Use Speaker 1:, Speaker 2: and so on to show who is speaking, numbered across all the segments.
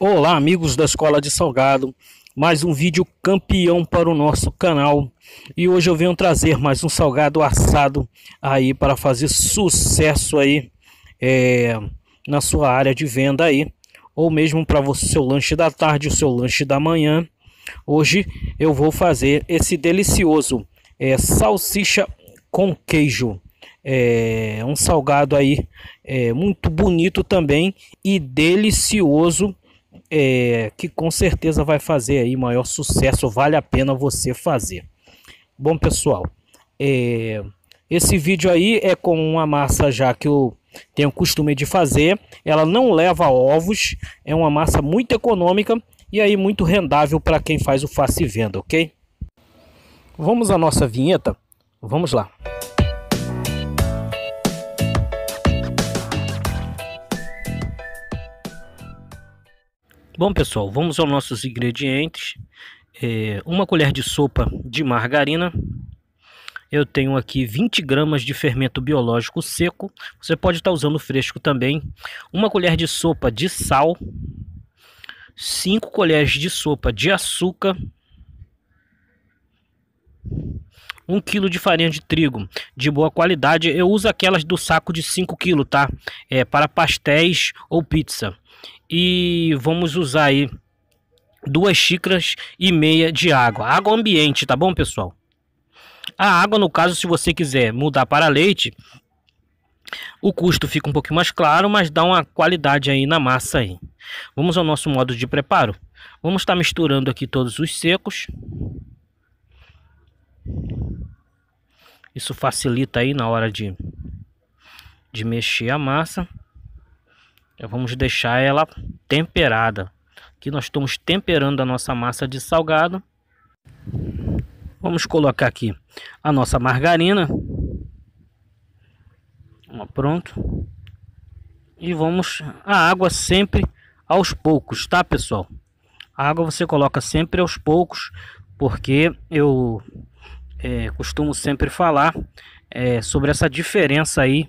Speaker 1: Olá, amigos da Escola de Salgado. Mais um vídeo campeão para o nosso canal. E hoje eu venho trazer mais um salgado assado aí para fazer sucesso aí é, na sua área de venda aí. Ou mesmo para o seu lanche da tarde, o seu lanche da manhã. Hoje eu vou fazer esse delicioso é, salsicha com queijo. É um salgado aí é, muito bonito também e delicioso é, que com certeza vai fazer aí maior sucesso, vale a pena você fazer. Bom pessoal, é, esse vídeo aí é com uma massa já que eu tenho costume de fazer, ela não leva ovos, é uma massa muito econômica e aí muito rendável para quem faz o face venda, ok? Vamos à nossa vinheta? Vamos lá! Bom, pessoal, vamos aos nossos ingredientes. É, uma colher de sopa de margarina. Eu tenho aqui 20 gramas de fermento biológico seco. Você pode estar tá usando fresco também. Uma colher de sopa de sal. 5 colheres de sopa de açúcar. 1 um quilo de farinha de trigo de boa qualidade. Eu uso aquelas do saco de 5 kg, tá? É, para pastéis ou pizza e vamos usar aí duas xícaras e meia de água. Água ambiente, tá bom, pessoal? A água, no caso, se você quiser mudar para leite, o custo fica um pouquinho mais claro, mas dá uma qualidade aí na massa aí. Vamos ao nosso modo de preparo. Vamos estar tá misturando aqui todos os secos. Isso facilita aí na hora de, de mexer a massa. É, vamos deixar ela temperada. Aqui nós estamos temperando a nossa massa de salgado. Vamos colocar aqui a nossa margarina. Pronto. E vamos a água sempre aos poucos, tá pessoal? A água você coloca sempre aos poucos, porque eu é, costumo sempre falar é, sobre essa diferença aí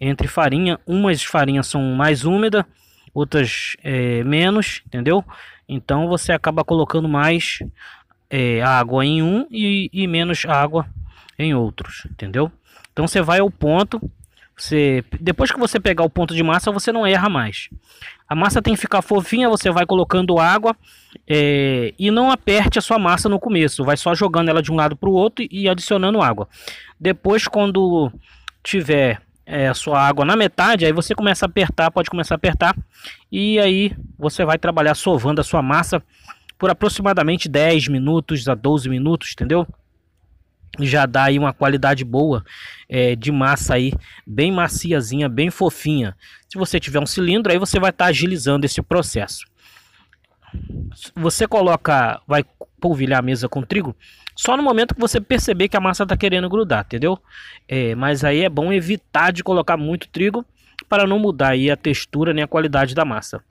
Speaker 1: entre farinha. Umas farinhas são mais úmidas, outras é, menos, entendeu? Então você acaba colocando mais é, água em um e, e, menos água em outros, entendeu? Então você vai ao ponto. Você, depois que você pegar o ponto de massa, você não erra mais. A massa tem que ficar fofinha, você vai colocando água é, e não aperte a sua massa no começo. Vai só jogando ela de um lado para o outro e adicionando água. Depois, quando tiver é, a sua água na metade, aí você começa a apertar, pode começar a apertar, e aí você vai trabalhar sovando a sua massa por aproximadamente 10 minutos a 12 minutos, entendeu? Já dá aí uma qualidade boa é, de massa aí, bem maciazinha, bem fofinha. Se você tiver um cilindro, aí você vai estar tá agilizando esse processo. Você coloca, vai polvilhar a mesa com trigo só no momento que você perceber que a massa está querendo grudar, entendeu? É, mas aí é bom evitar de colocar muito trigo para não mudar aí a textura nem a qualidade da massa.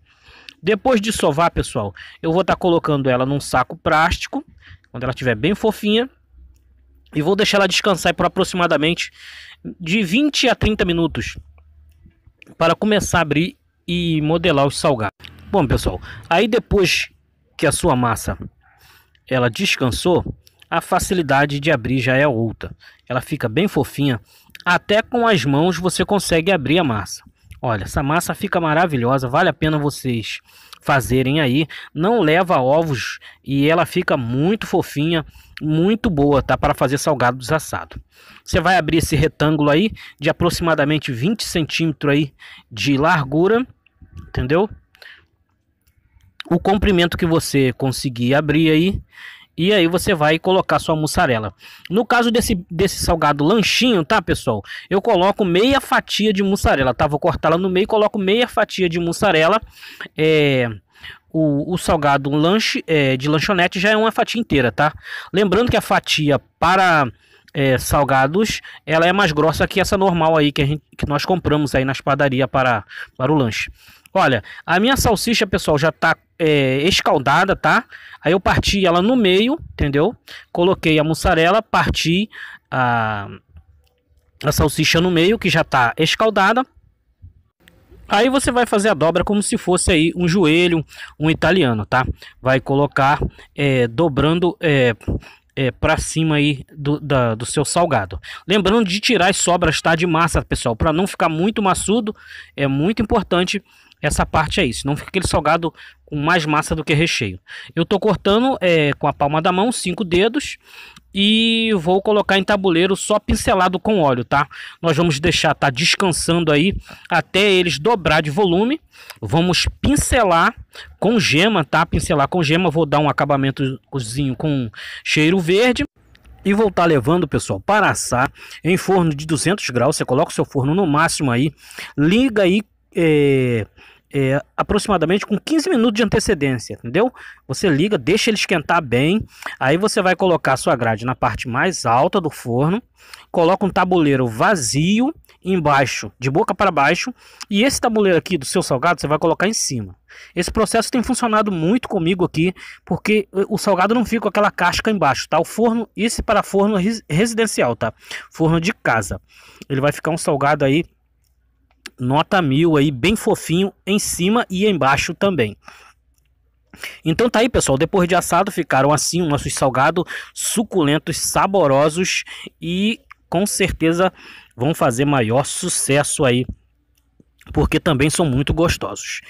Speaker 1: Depois de sovar, pessoal, eu vou estar tá colocando ela num saco plástico, quando ela estiver bem fofinha, e vou deixar ela descansar por aproximadamente de 20 a 30 minutos para começar a abrir e modelar os salgados. Bom, pessoal, aí depois que a sua massa ela descansou, a facilidade de abrir já é outra. Ela fica bem fofinha, até com as mãos você consegue abrir a massa. Olha, essa massa fica maravilhosa, vale a pena vocês fazerem aí. Não leva ovos e ela fica muito fofinha, muito boa, tá? Para fazer salgados assado. Você vai abrir esse retângulo aí de aproximadamente 20 centímetros aí de largura, entendeu? o comprimento que você conseguir abrir aí. E aí você vai colocar sua mussarela. No caso desse, desse salgado lanchinho, tá, pessoal? Eu coloco meia fatia de mussarela, tá? Vou cortar la no meio coloco meia fatia de mussarela. É... O, o, salgado lanche é, de lanchonete já é uma fatia inteira, tá? Lembrando que a fatia para é, salgados ela é mais grossa que essa normal aí que, a gente, que nós compramos aí nas espadaria para, para o lanche. Olha, a minha salsicha, pessoal, já tá é, escaldada, tá? Aí eu parti ela no meio, entendeu? Coloquei a mussarela, parti a, a salsicha no meio, que já tá escaldada. Aí você vai fazer a dobra como se fosse aí um joelho, um italiano, tá? Vai colocar é, dobrando é, é, para cima aí do, da, do seu salgado. Lembrando de tirar as sobras tá, de massa, pessoal, para não ficar muito maçudo, é muito importante essa parte aí, é senão fica aquele salgado com mais massa do que recheio. Eu tô cortando é, com a palma da mão, cinco dedos, e vou colocar em tabuleiro só pincelado com óleo, tá? Nós vamos deixar tá descansando aí até eles dobrar de volume. Vamos pincelar com gema, tá? Pincelar com gema, vou dar um acabamentozinho com cheiro verde e voltar tá levando, pessoal, para assar em forno de 200 graus. Você coloca o seu forno no máximo aí, liga aí é, é, aproximadamente com 15 minutos de antecedência, entendeu? Você liga, deixa ele esquentar bem, aí você vai colocar a sua grade na parte mais alta do forno, coloca um tabuleiro vazio embaixo, de boca para baixo, e esse tabuleiro aqui do seu salgado você vai colocar em cima. Esse processo tem funcionado muito comigo aqui, porque eh, o salgado não fica com aquela casca embaixo, tá? O forno, esse para forno residencial, tá? Forno de casa. Ele vai ficar um salgado aí nota mil aí, bem fofinho em cima e embaixo também. Então tá aí, pessoal. Depois de assado, ficaram assim os nossos salgados suculentos, saborosos e com certeza vão fazer maior sucesso aí, porque também são muito gostosos.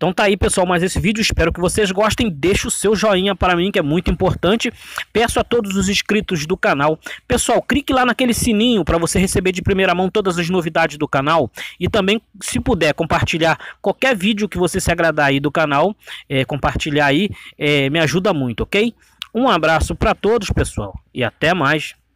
Speaker 1: Então tá aí, pessoal, mais esse vídeo. Espero que vocês gostem. Deixa o seu joinha para mim, que é muito importante. Peço a todos os inscritos do canal. Pessoal, clique lá naquele sininho para você receber de primeira mão todas as novidades do canal. E também, se puder, compartilhar qualquer vídeo que você se agradar aí do canal. É, compartilhar aí é, me ajuda muito, ok? Um abraço para todos, pessoal. E até mais.